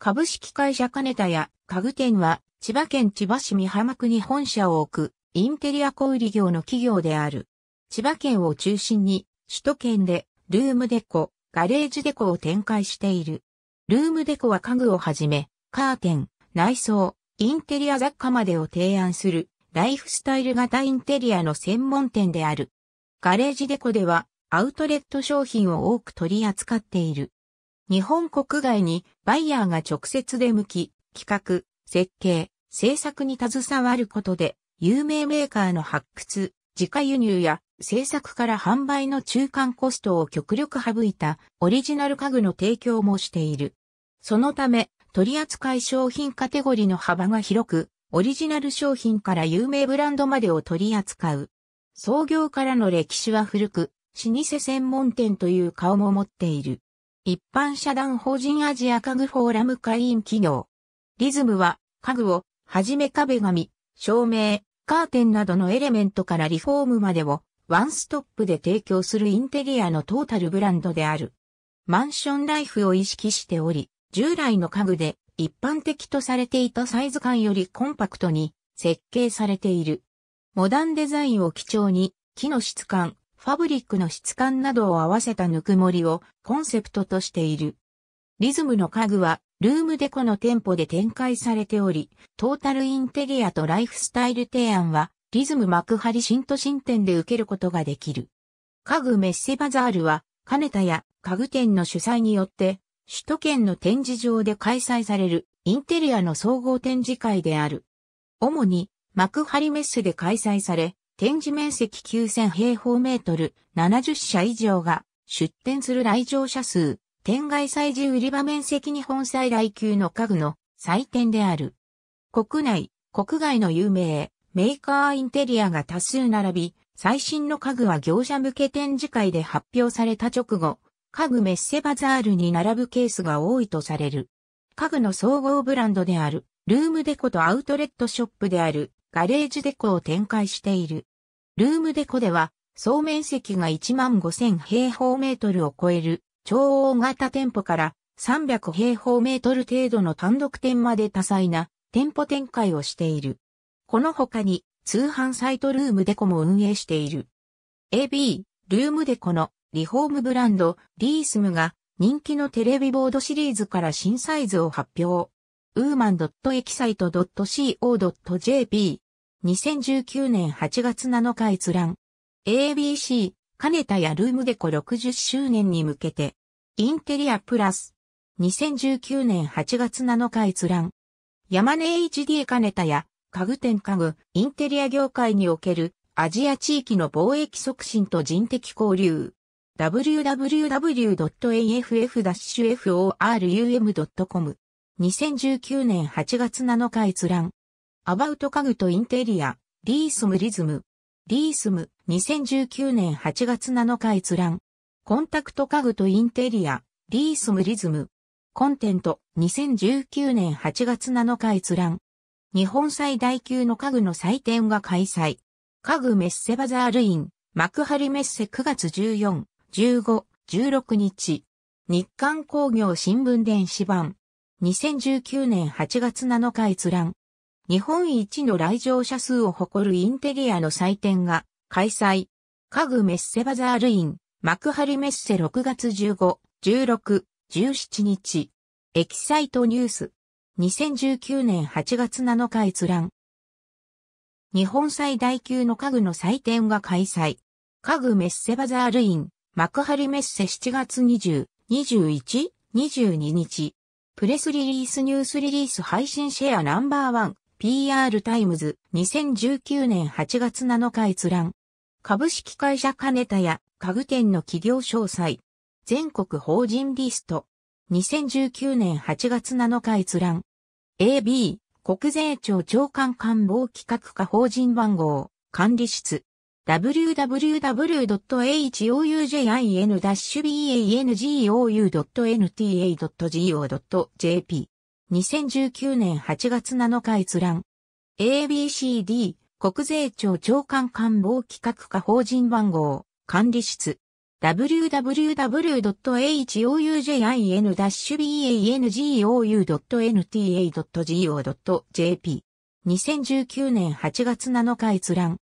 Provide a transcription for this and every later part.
株式会社金田や家具店は千葉県千葉市三浜区に本社を置くインテリア小売業の企業である。千葉県を中心に首都圏でルームデコ、ガレージデコを展開している。ルームデコは家具をはじめ、カーテン、内装、インテリア雑貨までを提案するライフスタイル型インテリアの専門店である。ガレージデコではアウトレット商品を多く取り扱っている。日本国外にバイヤーが直接出向き、企画、設計、制作に携わることで、有名メーカーの発掘、自家輸入や制作から販売の中間コストを極力省いたオリジナル家具の提供もしている。そのため、取扱商品カテゴリの幅が広く、オリジナル商品から有名ブランドまでを取り扱う。創業からの歴史は古く、老舗専門店という顔も持っている。一般社団法人アジア家具フォーラム会員企業。リズムは、家具を、はじめ壁紙、照明、カーテンなどのエレメントからリフォームまでを、ワンストップで提供するインテリアのトータルブランドである。マンションライフを意識しており、従来の家具で一般的とされていたサイズ感よりコンパクトに設計されている。モダンデザインを基調に、木の質感、ファブリックの質感などを合わせたぬくもりをコンセプトとしている。リズムの家具はルームデコの店舗で展開されており、トータルインテリアとライフスタイル提案はリズム幕張新都心店で受けることができる。家具メッセバザールは金田や家具店の主催によって首都圏の展示場で開催されるインテリアの総合展示会である。主に幕張メッセで開催され、展示面積9000平方メートル、70社以上が出展する来場者数、展外祭事売り場面積日本最大級の家具の祭典である。国内、国外の有名、メーカーインテリアが多数並び、最新の家具は業者向け展示会で発表された直後、家具メッセバザールに並ぶケースが多いとされる。家具の総合ブランドである、ルームデコとアウトレットショップである、ガレージデコを展開している。ルームデコでは、総面積が1万5000平方メートルを超える超大型店舗から300平方メートル程度の単独店まで多彩な店舗展開をしている。この他に通販サイトルームデコも運営している。AB、ルームデコのリフォームブランドリースムが人気のテレビボードシリーズから新サイズを発表。ウーマン .excite.co.jp 2019年8月7日閲覧。ABC、金田やルームデコ60周年に向けて。インテリアプラス。2019年8月7日閲覧。山根 HD 金田や家具店家具、インテリア業界におけるアジア地域の貿易促進と人的交流。www.aff-forum.com2019 年8月7日閲覧。アバウト家具とインテリア、リースムリズム。リースム、2019年8月7日閲覧。コンタクト家具とインテリア、リースムリズム。コンテント、2019年8月7日閲覧。日本最大級の家具の祭典が開催。家具メッセバザールイン、幕張メッセ9月14、15、16日。日刊工業新聞電子版。2019年8月7日閲覧。日本一の来場者数を誇るインテリアの祭典が開催。家具メッセバザールイン、幕張メッセ6月15、16、17日。エキサイトニュース。2019年8月7日閲覧。日本最大級の家具の祭典が開催。家具メッセバザールイン、幕張メッセ7月20、21、22日。プレスリリースニュースリリース配信シェアナンバーワン PR タイムズ2019年8月7日閲覧。株式会社金田や家具店の企業詳細。全国法人リスト。2019年8月7日閲覧。AB、国税庁長官官房企画課法人番号、管理室。w w w h o u j i n b a n g o u n t a g o j p 2019年8月7日閲覧。ABCD 国税庁長官官房企画課法人番号管理室 www.houjin-bangou.nta.go.jp 2019年8月7日閲覧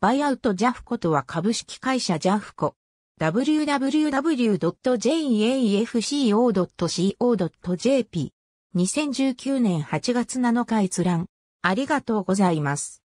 バイアウトジャフコとは株式会社ジャフコ www.jafco.co.jp 2019年8月7日閲覧。ありがとうございます。